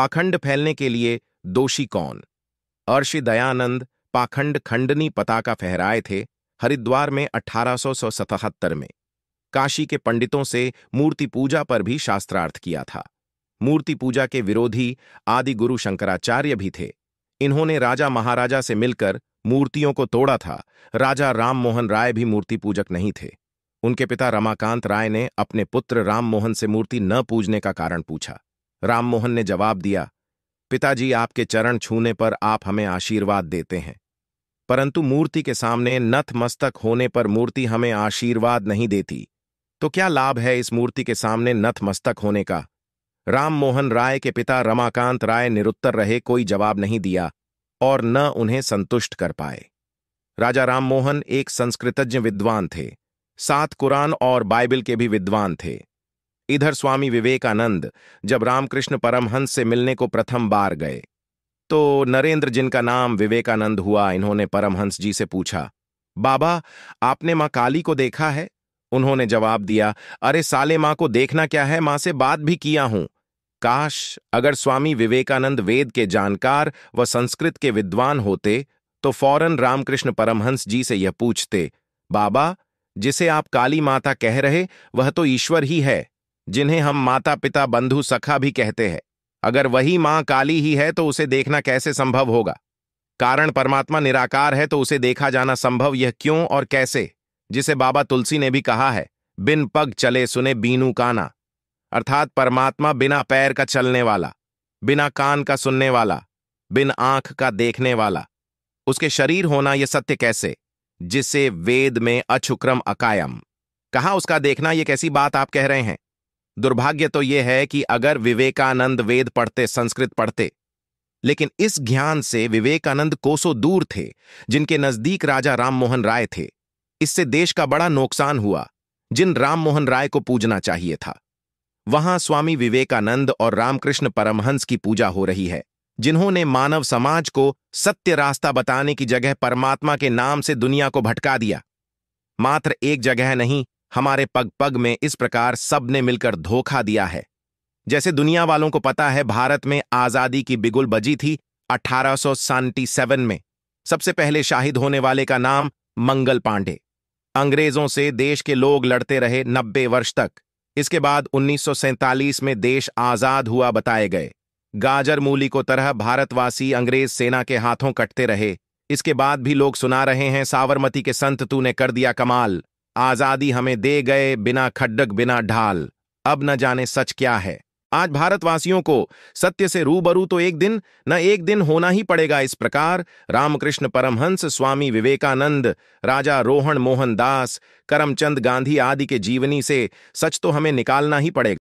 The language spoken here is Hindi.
पाखंड फैलने के लिए दोषी कौन अर्षि दयानंद पाखंड खंडनी पताका फहराए थे हरिद्वार में अठारह में काशी के पंडितों से मूर्ति पूजा पर भी शास्त्रार्थ किया था मूर्ति पूजा के विरोधी आदि गुरु शंकराचार्य भी थे इन्होंने राजा महाराजा से मिलकर मूर्तियों को तोड़ा था राजा राम मोहन राय भी मूर्ति पूजक नहीं थे उनके पिता रमाकांत राय ने अपने पुत्र राममोहन से मूर्ति न पूजने का कारण पूछा राममोहन ने जवाब दिया पिताजी आपके चरण छूने पर आप हमें आशीर्वाद देते हैं परंतु मूर्ति के सामने नतमस्तक होने पर मूर्ति हमें आशीर्वाद नहीं देती तो क्या लाभ है इस मूर्ति के सामने नतमस्तक होने का राम मोहन राय के पिता रमाकांत राय निरुत्तर रहे कोई जवाब नहीं दिया और न उन्हें संतुष्ट कर पाए राजा राममोहन एक संस्कृतज्ञ विद्वान थे सात कुरान और बाइबल के भी विद्वान थे इधर स्वामी विवेकानंद जब रामकृष्ण परमहंस से मिलने को प्रथम बार गए तो नरेंद्र जिनका नाम विवेकानंद हुआ इन्होंने परमहंस जी से पूछा बाबा आपने मां काली को देखा है उन्होंने जवाब दिया अरे साले मां को देखना क्या है मां से बात भी किया हूं काश अगर स्वामी विवेकानंद वेद के जानकार व संस्कृत के विद्वान होते तो फौरन रामकृष्ण परमहंस जी से यह पूछते बाबा जिसे आप काली माता कह रहे वह तो ईश्वर ही है जिन्हें हम माता पिता बंधु सखा भी कहते हैं अगर वही मां काली ही है तो उसे देखना कैसे संभव होगा कारण परमात्मा निराकार है तो उसे देखा जाना संभव यह क्यों और कैसे जिसे बाबा तुलसी ने भी कहा है बिन पग चले सुने बीनू काना अर्थात परमात्मा बिना पैर का चलने वाला बिना कान का सुनने वाला बिन आंख का देखने वाला उसके शरीर होना यह सत्य कैसे जिसे वेद में अछुक्रम अकायम कहा उसका देखना यह कैसी बात आप कह रहे हैं दुर्भाग्य तो यह है कि अगर विवेकानंद वेद पढ़ते संस्कृत पढ़ते लेकिन इस ज्ञान से विवेकानंद कोसों दूर थे जिनके नजदीक राजा राममोहन राय थे इससे देश का बड़ा नुकसान हुआ जिन राममोहन राय को पूजना चाहिए था वहां स्वामी विवेकानंद और रामकृष्ण परमहंस की पूजा हो रही है जिन्होंने मानव समाज को सत्य रास्ता बताने की जगह परमात्मा के नाम से दुनिया को भटका दिया मात्र एक जगह नहीं हमारे पग पग में इस प्रकार सब ने मिलकर धोखा दिया है जैसे दुनिया वालों को पता है भारत में आज़ादी की बिगुल बजी थी अठारह में सबसे पहले शाहिद होने वाले का नाम मंगल पांडे अंग्रेजों से देश के लोग लड़ते रहे नब्बे वर्ष तक इसके बाद उन्नीस में देश आज़ाद हुआ बताए गए गाजर मूली को तरह भारतवासी अंग्रेज सेना के हाथों कटते रहे इसके बाद भी लोग सुना रहे हैं सावरमती के संत तू ने कर दिया कमाल आजादी हमें दे गए बिना खड्डक बिना ढाल अब न जाने सच क्या है आज भारतवासियों को सत्य से रूबरू तो एक दिन न एक दिन होना ही पड़ेगा इस प्रकार रामकृष्ण परमहंस स्वामी विवेकानंद राजा रोहन मोहन दास करमचंद गांधी आदि के जीवनी से सच तो हमें निकालना ही पड़ेगा